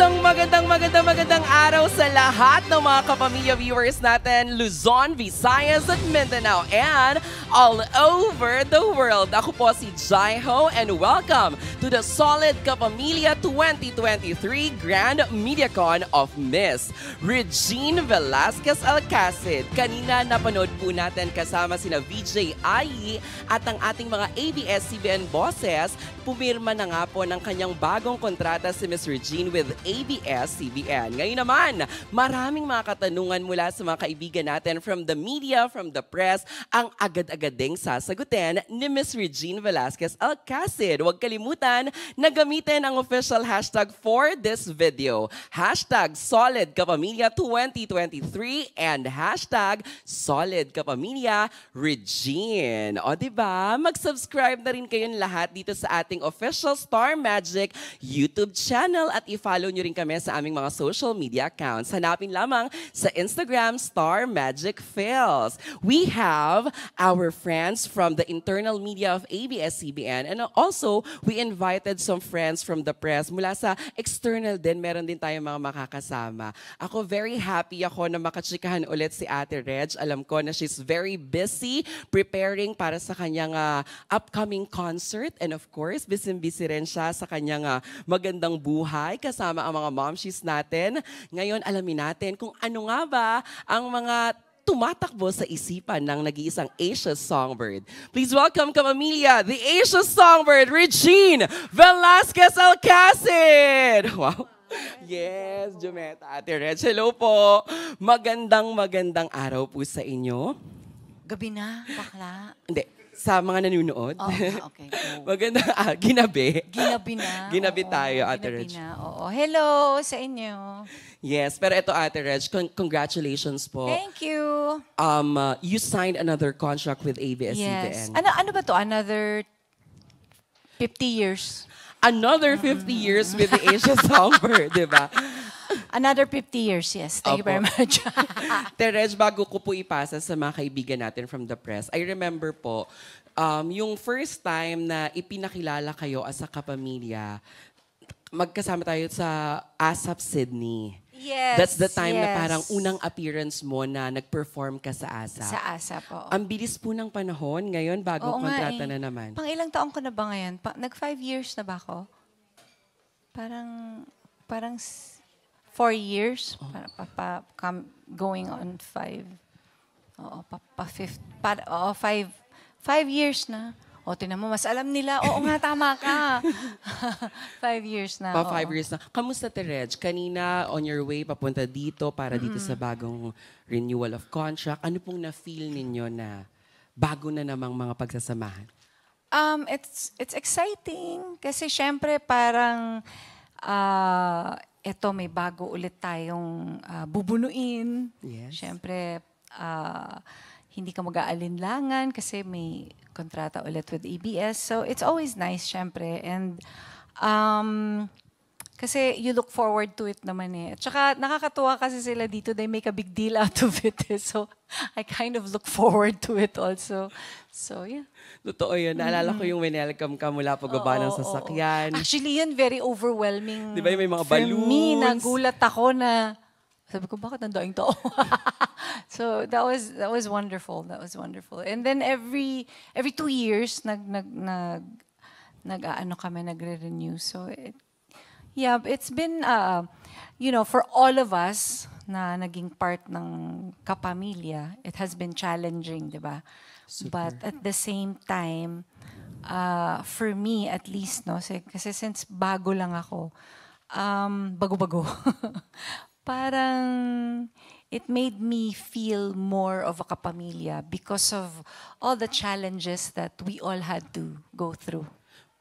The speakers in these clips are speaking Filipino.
Isang magandang magandang magandang araw sa lahat ng mga kapamilya viewers natin, Luzon, Visayas at Mindanao and all over the world. Ako po si Jaiho and welcome to the Solid Kapamilya 2023 Grand MediaCon of Miss Regine Velasquez Alcacid. Kanina napanood po natin kasama sina VJ Ayi at ang ating mga ABS-CBN bosses, pumirma na nga po ng kanyang bagong kontrata si Miss Regine with ABS-CBN. Ngayon naman, maraming mga katanungan mula sa mga kaibigan natin from the media, from the press, ang agad-agad ding sasagutin ni Ms. Regine Velasquez Alcacid. Huwag kalimutan na gamitin ang official hashtag for this video. Hashtag Solid Kapamilya 2023 and hashtag Solid Kapamilya Regine. O diba, mag-subscribe na rin kayo lahat dito sa ating official Star Magic YouTube channel at i-follow nyo rin kami sa aming mga social media accounts. Hanapin lamang sa Instagram, Star Magic Fails. We have our friends from the internal media of ABS-CBN and also we invited some friends from the press. Mula sa external din, meron din tayong mga makakasama. Ako very happy ako na makachikahan ulit si Ate Reg. Alam ko na she's very busy preparing para sa kanyang uh, upcoming concert and of course, busy-busy rin siya sa kanyang uh, magandang buhay kasama kasama ang mga momshies natin. Ngayon, alamin natin kung ano nga ba ang mga tumatakbo sa isipan ng nag-iisang Asia Songbird. Please welcome Kamamelia, the Asia Songbird, Regine Velasquez Alcacid! Wow! Yes, Jumeta, Ate Reg, hello po. Magandang magandang araw po sa inyo. Gabi na, bakla. Hindi, sa mga nanonood. Oh, ah, okay. Go. Maganda, ah, ginabi. Ginabi na. ginabi oo, tayo, Ate ginabi Reg. Na, oo. Hello sa inyo. Yes, pero ito Ate Reg, con- congratulations po. Thank you. Um, uh, you signed another contract with ABS-CBN. Yes. Ano, ano ba to? Another 50 years. Another 50 years with the Asia Songbird, di ba? Another 50 years, yes. Thank Opo. you very much. Teres, bago ko po ipasa sa mga kaibigan natin from the press, I remember po, um, yung first time na ipinakilala kayo as a kapamilya, magkasama tayo sa ASAP Sydney. Yes. That's the time yes. na parang unang appearance mo na nag-perform ka sa ASAP. Sa ASAP, oo. Ang bilis po ng panahon ngayon, bago oo, kontrata nga, eh. na naman. Pang ilang taon ko na ba ngayon? Pa- Nag-five years na ba ako? Parang, parang Four years, oh. para pa, pa, come, going on five. Oo, pa, pa fifth. Para, oo, five. Five years na. O, tinan mo, mas alam nila. Oo nga, tama ka. five years na. Pa oo. years na. Kamusta, Tereg? Kanina, on your way, papunta dito, para dito mm-hmm. sa bagong renewal of contract, ano pong na-feel ninyo na bago na namang mga pagsasamahan? Um, it's, it's exciting. Kasi, syempre, parang uh, eto may bago ulit tayong uh, bubunuin. Yes. Siyempre, uh, hindi ka mag-aalinlangan kasi may kontrata ulit with EBS. So, it's always nice, siyempre. And, um, kasi you look forward to it naman eh. At saka nakakatuwa kasi sila dito, they make a big deal out of it. Eh. So I kind of look forward to it also. So yeah. Totoo yun. Naalala ko mm-hmm. yung winelcome ka mula pagbaba ng sasakyan. Actually yun, very overwhelming. Di ba may mga balloons? For me, nagulat ako na, sabi ko, bakit nandaing tao? so that was that was wonderful. That was wonderful. And then every every two years, nag, nag, nag, nag-ano kami, nagre-renew. So it, Yeah, it's been, uh, you know, for all of us na naging part ng kapamilya, it has been challenging, di ba? But at the same time, uh, for me at least, no, kasi since bago lang ako, um, bago-bago, parang it made me feel more of a kapamilya because of all the challenges that we all had to go through.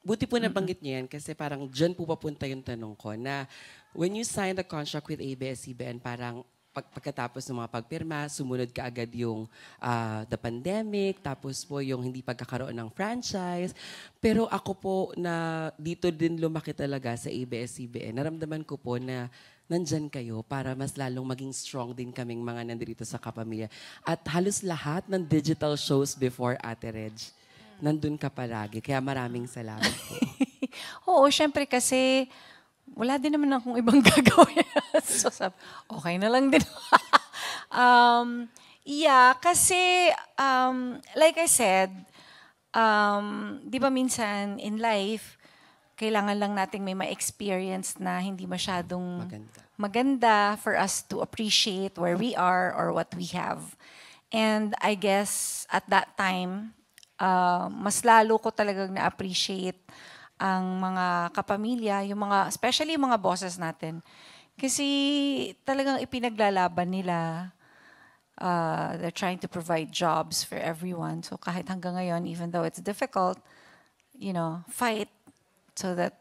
Buti po nabanggit niya yan kasi parang dyan po papunta yung tanong ko na when you sign the contract with ABS-CBN, parang pag, pagkatapos ng mga pagpirma, sumunod ka agad yung uh, the pandemic, tapos po yung hindi pagkakaroon ng franchise. Pero ako po na dito din lumaki talaga sa ABS-CBN, naramdaman ko po na nandyan kayo para mas lalong maging strong din kaming mga nandito sa kapamilya. At halos lahat ng digital shows before Ate Reg nandun ka palagi. Kaya maraming salamat po. Oo, syempre kasi wala din naman akong ibang gagawin. so, sab okay na lang din. um, yeah, kasi um, like I said, um, di ba minsan in life, kailangan lang nating may ma-experience na hindi masyadong maganda. maganda for us to appreciate where we are or what we have. And I guess at that time, uh, mas lalo ko talagang na-appreciate ang mga kapamilya, yung mga, especially yung mga bosses natin. Kasi talagang ipinaglalaban nila. Uh, they're trying to provide jobs for everyone. So kahit hanggang ngayon, even though it's difficult, you know, fight so that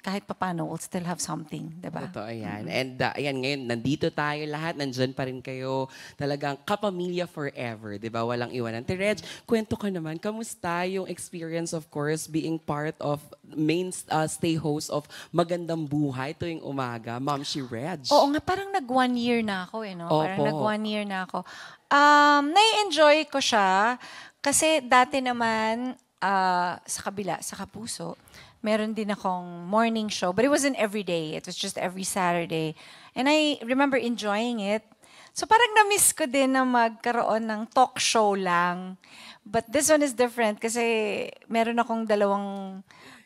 kahit papano, we'll still have something, di ba? Totoo ayan. Mm-hmm. And uh, ayan, ngayon, nandito tayo lahat, nandyan pa rin kayo. Talagang kapamilya forever, di ba? Walang iwanan. Tereg, kwento ka naman, kamusta yung experience, of course, being part of main uh, stay host of Magandang Buhay tuwing umaga, Ma'am She Reg? Oo nga, parang nag one year na ako, eh, no? Opo. Parang nag one year na ako. Um, nai-enjoy ko siya kasi dati naman uh, sa kabila, sa kapuso, meron din akong morning show, but it wasn't every day. It was just every Saturday. And I remember enjoying it. So parang na-miss ko din na magkaroon ng talk show lang. But this one is different kasi meron akong dalawang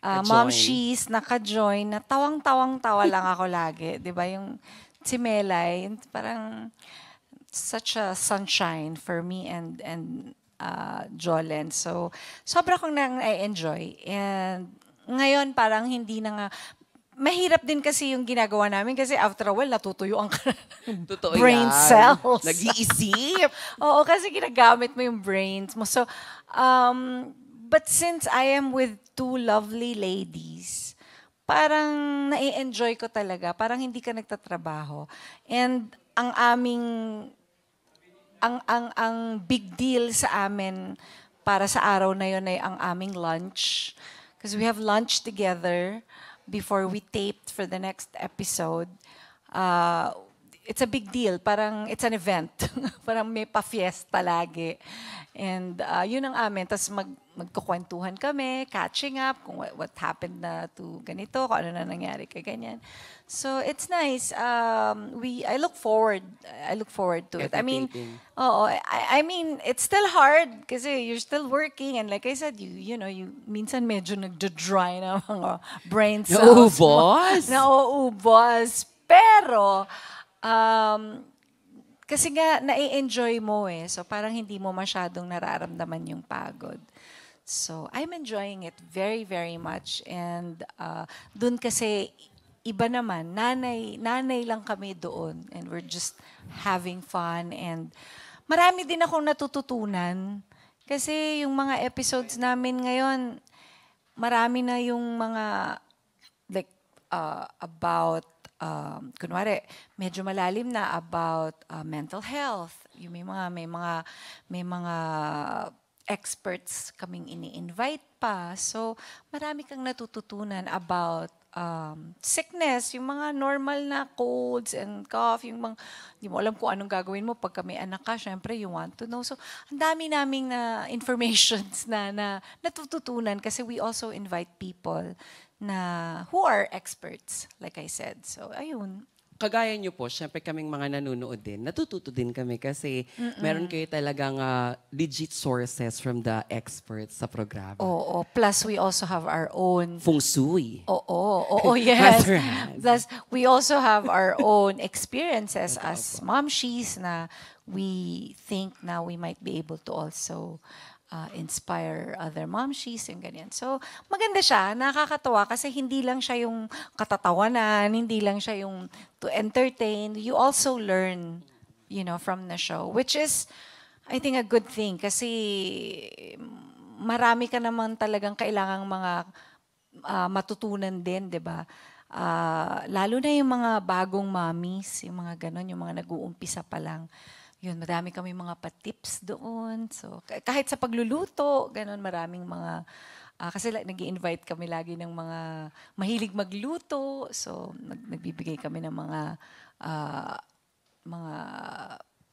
uh, mom she's naka-join na tawang-tawang tawa lang ako lagi. ba diba? Yung si Melay, parang such a sunshine for me and and uh, Jolen. So, sobra kong nang I enjoy. And ngayon parang hindi na nga, mahirap din kasi yung ginagawa namin kasi after a while, natutuyo ang brain cells. Nag-iisip. Oo, kasi ginagamit mo yung brains mo. So, um, but since I am with two lovely ladies, parang nai-enjoy ko talaga. Parang hindi ka nagtatrabaho. And ang aming, ang, ang, ang big deal sa amin para sa araw na yon ay ang aming lunch. because we have lunch together before we taped for the next episode. Uh, it's a big deal. Parang it's an event. Parang may pa-fiesta lagi. And uh, yun ang amin. Tapos mag, magkukwentuhan kami, catching up, kung what, what happened na to ganito, kung ano na nangyari kay ganyan. So it's nice. Um, we I look forward. I look forward to it. I mean, oh, I, I mean, it's still hard kasi you're still working and like I said, you you know, you minsan medyo nagdo-dry na mga brain cells. Nauubos? Nauubos. Pero um, kasi nga, nai-enjoy mo eh. So parang hindi mo masyadong nararamdaman yung pagod. So I'm enjoying it very, very much. And uh, dun kasi, iba naman, nanay, nanay lang kami doon. And we're just having fun. And marami din akong natututunan. Kasi yung mga episodes namin ngayon, marami na yung mga like uh, about um, kunwari, medyo malalim na about uh, mental health. Yung may mga, may mga, may mga experts kaming ini-invite pa. So, marami kang natututunan about um, sickness, yung mga normal na colds and cough, yung mga, hindi mo alam kung anong gagawin mo pag kami anak ka, syempre you want to know. So, ang dami naming na uh, informations na, na natututunan kasi we also invite people na who are experts, like I said. So, ayun. Kagaya nyo po, syempre kaming mga nanonood din, natututo din kami kasi Mm-mm. meron kayo talagang uh, legit sources from the experts sa programa. Oo, plus we also have our own... Feng Sui. Oo, oo, yes. That's plus we also have our own experiences as mom na we think now we might be able to also uh, inspire other momshies and ganyan. So, maganda siya. Nakakatawa kasi hindi lang siya yung katatawanan, hindi lang siya yung to entertain. You also learn, you know, from the show. Which is, I think, a good thing kasi marami ka naman talagang kailangang mga uh, matutunan din, di ba? Uh, lalo na yung mga bagong mommies, yung mga ganon, yung mga nag-uumpisa pa lang yun, madami kami mga pa-tips doon. So, kahit sa pagluluto, ganun, maraming mga, uh, kasi nag invite kami lagi ng mga mahilig magluto. So, nag- nagbibigay kami ng mga, uh, mga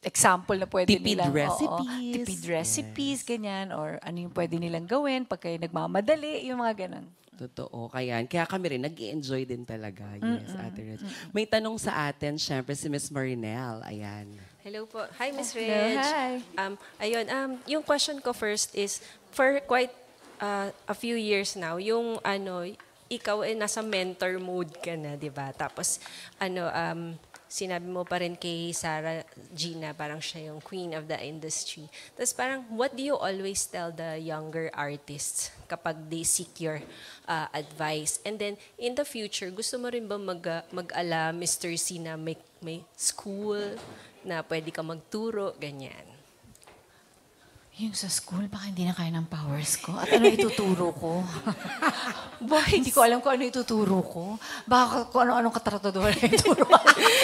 example na pwede tipid nilang, recipes. Oo, tipid recipes, yes. ganyan, or ano yung pwede nilang gawin pag kayo nagmamadali, yung mga ganun. Totoo. Kaya, kaya kami rin, nag enjoy din talaga. Yes, mm-hmm. Ate Reg. May tanong sa atin, syempre, si Miss Marinel. Ayan. Hello po. Hi, Miss Rich. Hello, hi. Um, ayun, um, yung question ko first is, for quite uh, a few years now, yung ano, ikaw ay eh, nasa mentor mode ka na, di ba? Tapos, ano, um, sinabi mo pa rin kay Sarah Gina, parang siya yung queen of the industry. Tapos parang, what do you always tell the younger artists kapag they seek your uh, advice? And then, in the future, gusto mo rin ba mag, uh, mag-ala, Mr. C, na may, may school, na pwede ka magturo, ganyan. Yung sa school, baka hindi na kaya ng powers ko. At ano ituturo ko? Boy, hindi ko alam kung ano ituturo ko. Baka kung ano-anong katrataduhan na ituturo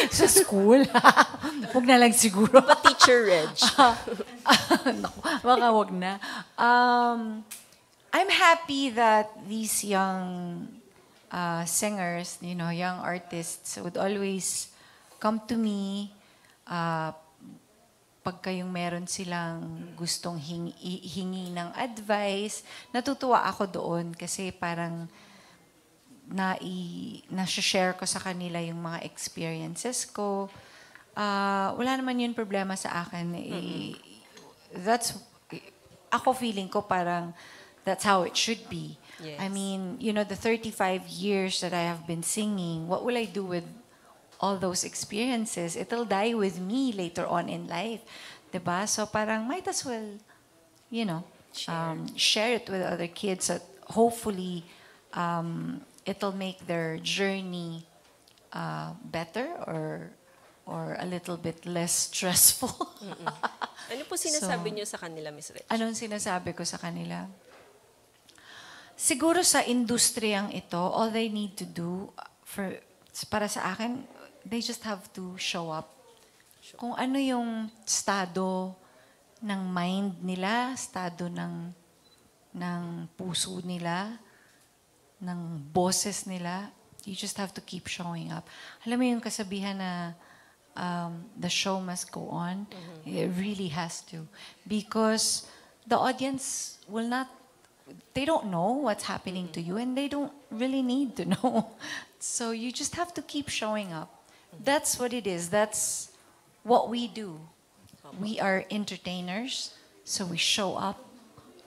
sa school. Huwag na lang siguro. But teacher Reg. Naku, baka huwag na. Um, I'm happy that these young uh, singers, you know, young artists would always come to me uh, ah, pagka yung meron silang gustong hingi, ng advice, natutuwa ako doon kasi parang na i, na share ko sa kanila yung mga experiences ko. Uh, wala naman yun problema sa akin. mm That's, ako feeling ko parang that's how it should be. Yes. I mean, you know, the 35 years that I have been singing, what will I do with all those experiences, it'll die with me later on in life. Diba? So parang might as well, you know, um, share, um, share it with other kids. that hopefully, um, it'll make their journey uh, better or or a little bit less stressful. ano po sinasabi so, niyo sa kanila, Miss Rich? Anong sinasabi ko sa kanila? Siguro sa industriyang ito, all they need to do for para sa akin, They just have to show up. Kung ano yung estado ng mind nila, estado ng ng puso nila, ng bosses nila, you just have to keep showing up. Alam mo yung kasabihan na um, the show must go on? Mm-hmm. It really has to. Because the audience will not, they don't know what's happening mm-hmm. to you and they don't really need to know. So you just have to keep showing up. That's what it is. That's what we do. We are entertainers, so we show up.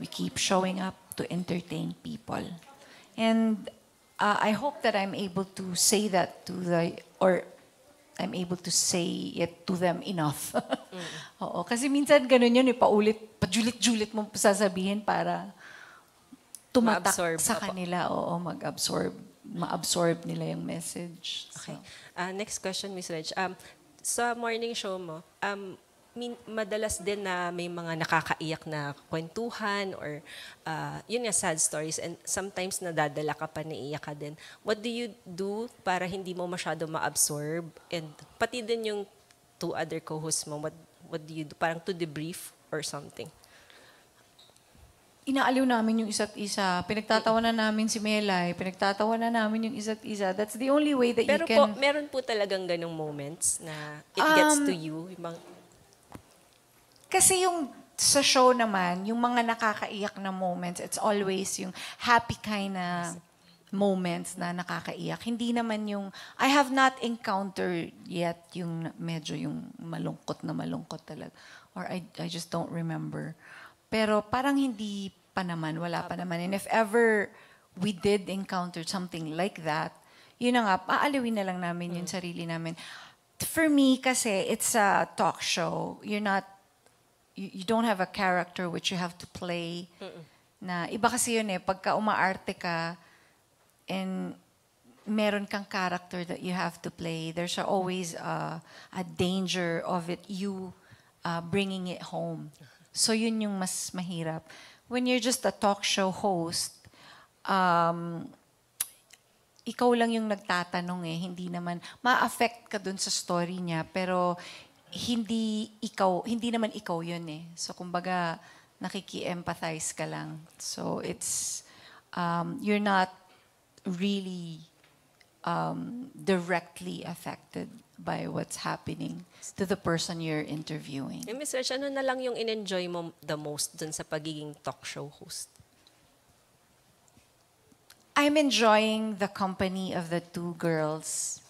We keep showing up to entertain people. And uh, I hope that I'm able to say that to the, or I'm able to say it to them enough. mm. Oo, kasi minsan ganun yun, eh, paulit, pajulit-julit mo sasabihin para tumatak sa kanila, oo, mag-absorb. ma-absorb nila yung message. So. Okay. Uh, next question, Miss Reg. Um, sa morning show mo, um, min, madalas din na may mga nakakaiyak na kwentuhan or uh, yun nga sad stories and sometimes nadadala ka pa naiyak ka din. What do you do para hindi mo masyado ma-absorb and pati din yung two other co-hosts mo, what, what do you do? Parang to debrief or something? inaaliw namin yung isa't isa. Pinagtatawanan namin si Melay. Pinagtatawanan namin yung isa't isa. That's the only way that Pero you can... Pero po, meron po talagang ganong moments na it gets um, to you? Ibang... Kasi yung sa show naman, yung mga nakakaiyak na moments, it's always yung happy kind na moments na nakakaiyak. Hindi naman yung, I have not encountered yet yung medyo yung malungkot na malungkot talaga. Or I, I just don't remember. Pero parang hindi pa naman, wala pa naman. And if ever we did encounter something like that, yun na nga, paaliwin na lang namin yung mm. sarili namin. For me, kasi it's a talk show. You're not, you, you don't have a character which you have to play. Na, iba kasi yun eh, pagka umaarte ka, and meron kang character that you have to play, there's always a, a danger of it, you uh, bringing it home. So yun yung mas mahirap. When you're just a talk show host, um, ikaw lang yung nagtatanong eh, hindi naman, ma-affect ka dun sa story niya, pero hindi ikaw, hindi naman ikaw yun eh. So kumbaga, nakiki-empathize ka lang. So it's, um, you're not really um, directly affected by what's happening to the person you're interviewing. Eh, Ms. Rich, ano na lang yung in-enjoy mo the most dun sa pagiging talk show host? I'm enjoying the company of the two girls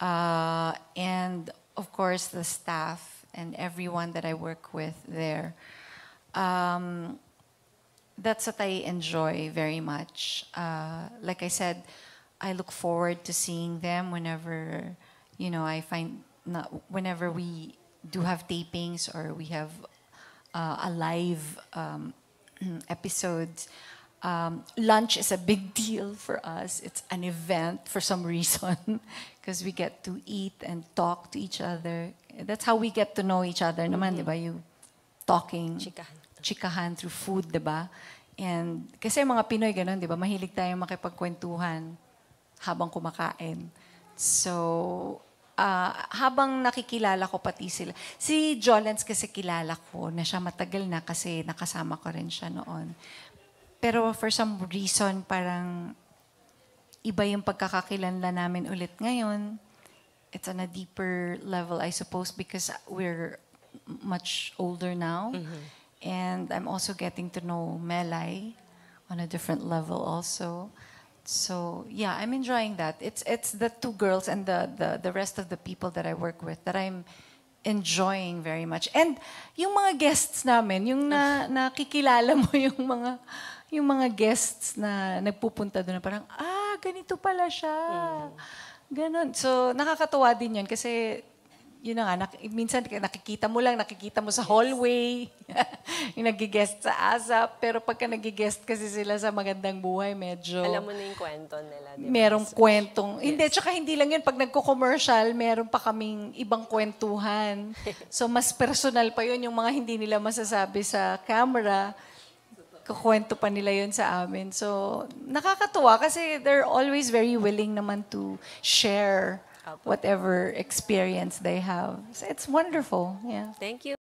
uh, and, of course, the staff and everyone that I work with there. Um, that's what I enjoy very much. Uh, like I said, I look forward to seeing them whenever, you know, I find not whenever we do have tapings or we have uh, a live um, episode. Um, lunch is a big deal for us. It's an event for some reason because we get to eat and talk to each other. That's how we get to know each other, mm-hmm. naman, di ba? You talking, chikahan, chikahan through food, di ba? And kasi mga Pinoy ganun, di ba? Mahilig tayong makipagkwentuhan. habang kumakain. So, uh, habang nakikilala ko pati sila. Si Jolens kasi kilala ko na siya matagal na kasi nakasama ko rin siya noon. Pero for some reason, parang iba yung pagkakakilanla namin ulit ngayon. It's on a deeper level, I suppose, because we're much older now. Mm-hmm. And I'm also getting to know Melai on a different level also. so yeah, I'm enjoying that. It's it's the two girls and the, the the rest of the people that I work with that I'm enjoying very much. And yung mga guests namin, yung na, nakikilala mo yung mga yung mga guests na nagpupunta doon na parang ah, ganito pala siya. Mm. Ganon. So, nakakatuwa din yun kasi yun na nga, nak- minsan nakikita mo lang, nakikita mo sa hallway, yung nag-guest sa ASAP, pero pagka nag-guest kasi sila sa magandang buhay, medyo... Alam mo na yung kwento nila, Diba? Merong so, kwentong... Yes. Hindi, tsaka hindi lang yun. Pag nagko-commercial, meron pa kaming ibang kwentuhan. so, mas personal pa yun, yung mga hindi nila masasabi sa camera kukwento pa nila yun sa amin. So, nakakatuwa kasi they're always very willing naman to share whatever experience they have. So it's wonderful. Yeah. Thank you.